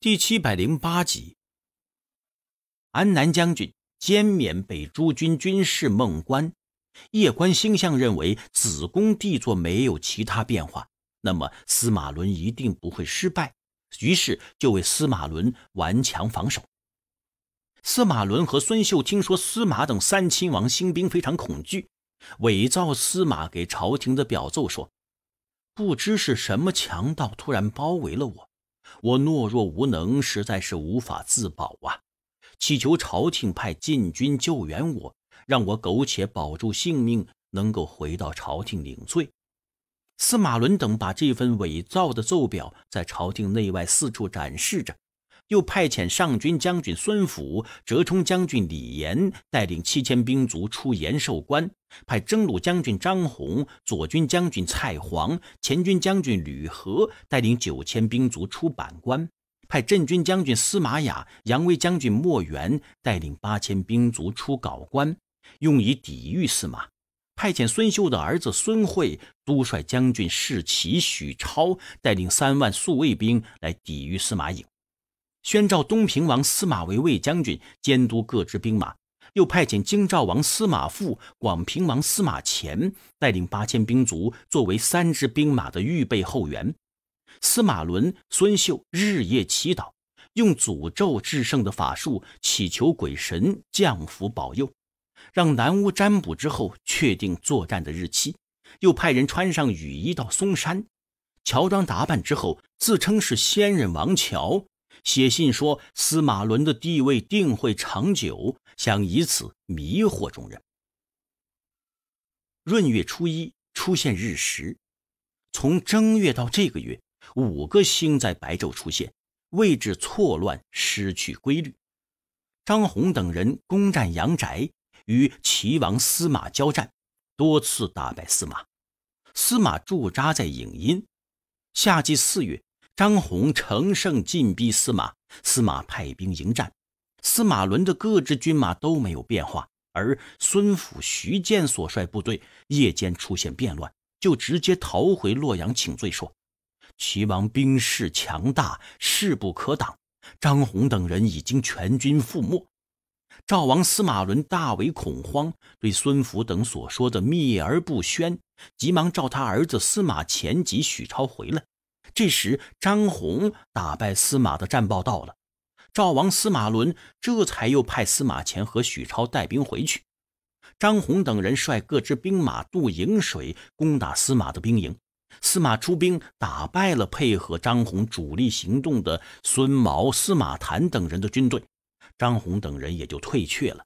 第七百零八集，安南将军兼免北诸军军事孟关，夜观星象，认为子宫地座没有其他变化，那么司马伦一定不会失败。于是就为司马伦顽强防守。司马伦和孙秀听说司马等三亲王兴兵，非常恐惧，伪造司马给朝廷的表奏说：“不知是什么强盗突然包围了我。”我懦弱无能，实在是无法自保啊！祈求朝廷派禁军救援我，让我苟且保住性命，能够回到朝廷领罪。司马伦等把这份伪造的奏表在朝廷内外四处展示着。又派遣上军将军孙府、折冲将军李严带领七千兵卒出延寿关，派征虏将军张宏、左军将军蔡煌、前军将军吕和带领九千兵卒出板关，派镇军将军司马雅、扬威将军莫元带领八千兵卒出高关，用以抵御司马。派遣孙秀的儿子孙慧、都率将军士奇、许超带领三万宿卫兵来抵御司马颖。宣召东平王司马为卫将军，监督各支兵马，又派遣京兆王司马富、广平王司马乾带领八千兵卒作为三支兵马的预备后援。司马伦、孙秀日夜祈祷，用诅咒制胜的法术祈求鬼神降福保佑，让南巫占卜之后确定作战的日期，又派人穿上雨衣到嵩山，乔装打扮之后自称是仙人王乔。写信说司马伦的地位定会长久，想以此迷惑众人。闰月初一出现日食，从正月到这个月，五个星在白昼出现，位置错乱，失去规律。张宏等人攻占阳宅，与齐王司马交战，多次打败司马。司马驻扎在颍阴。夏季四月。张宏乘胜进逼司马，司马派兵迎战。司马伦的各支军马都没有变化，而孙府徐建所率部队夜间出现变乱，就直接逃回洛阳请罪，说：“齐王兵势强大，势不可挡，张宏等人已经全军覆没。”赵王司马伦大为恐慌，对孙府等所说的秘而不宣，急忙召他儿子司马前及许超回来。这时，张宏打败司马的战报到了，赵王司马伦这才又派司马迁和许超带兵回去。张宏等人率各支兵马渡营水，攻打司马的兵营。司马出兵打败了配合张宏主力行动的孙毛、司马谭等人的军队，张宏等人也就退却了。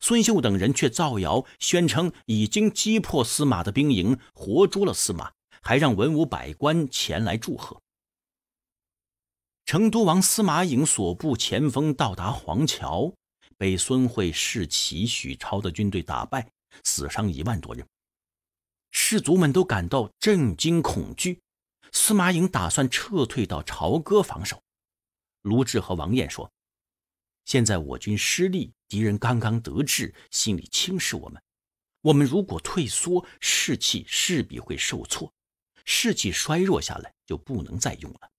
孙秀等人却造谣宣称已经击破司马的兵营，活捉了司马。还让文武百官前来祝贺。成都王司马颖所部前锋到达黄桥，被孙慧、士奇、许超的军队打败，死伤一万多人。士卒们都感到震惊恐惧。司马颖打算撤退到朝歌防守。卢志和王燕说：“现在我军失利，敌人刚刚得志，心里轻视我们。我们如果退缩，士气势必会受挫。”士气衰弱下来就不能再用了。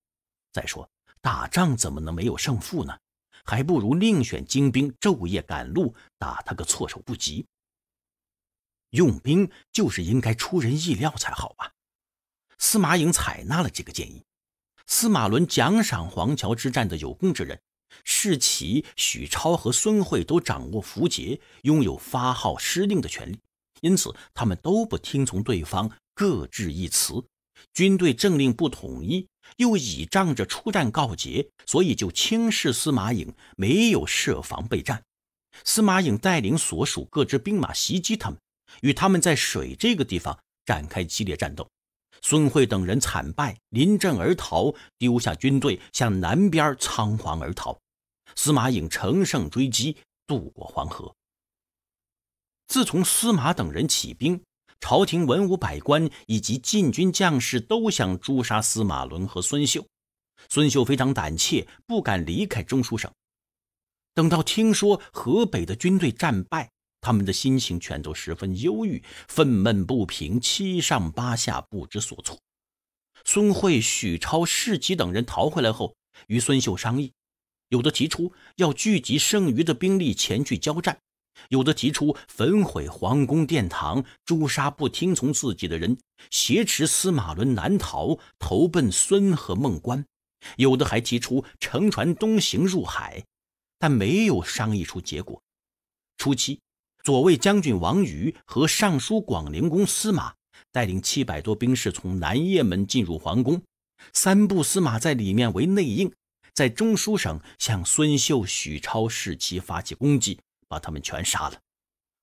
再说打仗怎么能没有胜负呢？还不如另选精兵，昼夜赶路，打他个措手不及。用兵就是应该出人意料才好吧？司马颖采纳了这个建议。司马伦奖赏黄桥之战的有功之人，士奇、许超和孙慧都掌握符节，拥有发号施令的权利，因此他们都不听从对方。各执一词，军队政令不统一，又倚仗着出战告捷，所以就轻视司马颖，没有设防备战。司马颖带领所属各支兵马袭击他们，与他们在水这个地方展开激烈战斗。孙慧等人惨败，临阵而逃，丢下军队向南边仓皇而逃。司马颖乘胜追击，渡过黄河。自从司马等人起兵。朝廷文武百官以及禁军将士都想诛杀司马伦和孙秀，孙秀非常胆怯，不敢离开中书省。等到听说河北的军队战败，他们的心情全都十分忧郁，愤懑不平，七上八下，不知所措。孙慧、许超、士奇等人逃回来后，与孙秀商议，有的提出要聚集剩余的兵力前去交战。有的提出焚毁皇宫殿堂，诛杀不听从自己的人，挟持司马伦南逃，投奔孙和孟关；有的还提出乘船东行入海，但没有商议出结果。初期，左卫将军王瑜和尚书广陵公司马带领七百多兵士从南掖门进入皇宫，三部司马在里面为内应，在中书省向孙秀、许超士其发起攻击。把他们全杀了，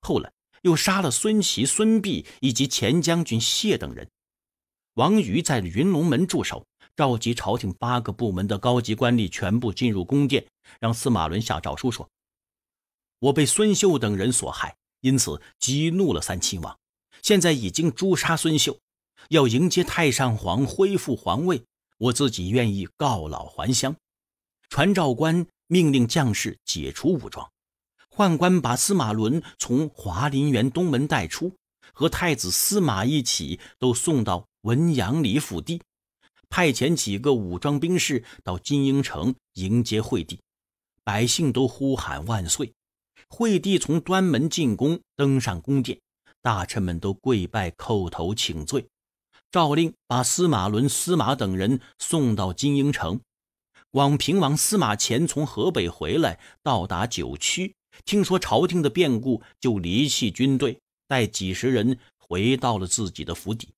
后来又杀了孙琦、孙弼以及前将军谢等人。王瑜在云龙门驻守，召集朝廷八个部门的高级官吏全部进入宫殿，让司马伦下诏书说：“我被孙秀等人所害，因此激怒了三亲王。现在已经诛杀孙秀，要迎接太上皇恢复皇位。我自己愿意告老还乡。”传诏官命令将士解除武装。宦官把司马伦从华林园东门带出，和太子司马一起都送到文阳里府邸，派遣几个武装兵士到金鹰城迎接惠帝。百姓都呼喊万岁。惠帝从端门进宫，登上宫殿，大臣们都跪拜叩头请罪。诏令把司马伦、司马等人送到金鹰城。广平王司马迁从河北回来，到达九曲。听说朝廷的变故，就离弃军队，带几十人回到了自己的府邸。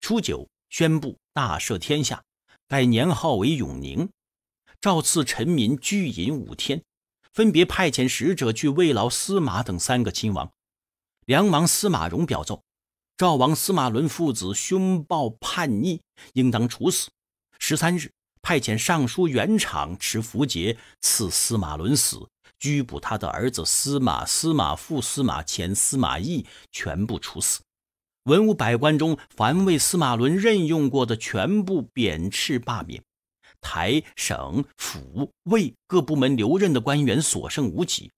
初九，宣布大赦天下，改年号为永宁，赵赐臣民拘饮五天，分别派遣使者去慰劳司马等三个亲王。梁王司马荣表奏，赵王司马伦父子凶暴叛逆，应当处死。十三日，派遣尚书袁敞持符节赐司马伦死。拘捕他的儿子司马、司马父司马、前司马懿，全部处死。文武百官中，凡为司马伦任用过的，全部贬斥罢免。台省府卫各部门留任的官员所剩无几。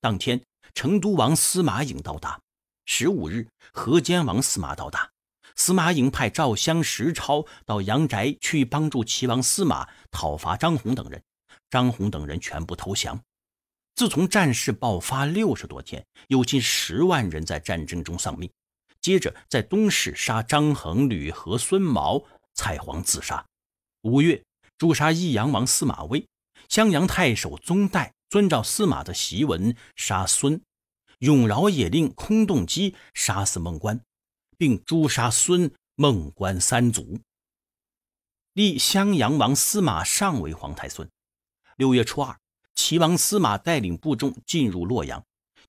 当天，成都王司马颖到达。十五日，河间王司马到达。司马颖派赵襄、石超到阳翟去帮助齐王司马讨伐张宏等人。张宏等人全部投降。自从战事爆发六十多天，有近十万人在战争中丧命。接着，在东市杀张衡、吕和、孙毛，蔡璜自杀。五月，诛杀益阳王司马威。襄阳太守宗岱遵照司马的檄文，杀孙永饶，也令空洞机杀死孟关，并诛杀孙孟关三族，立襄阳王司马尚为皇太孙。六月初二。齐王司马带领部众进入洛阳，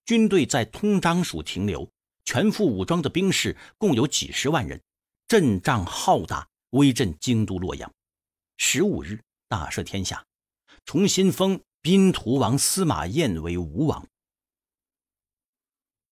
军队在通章署停留。全副武装的兵士共有几十万人，阵仗浩大，威震京都洛阳。十五日，大赦天下，重新封滨图王司马彦为吴王。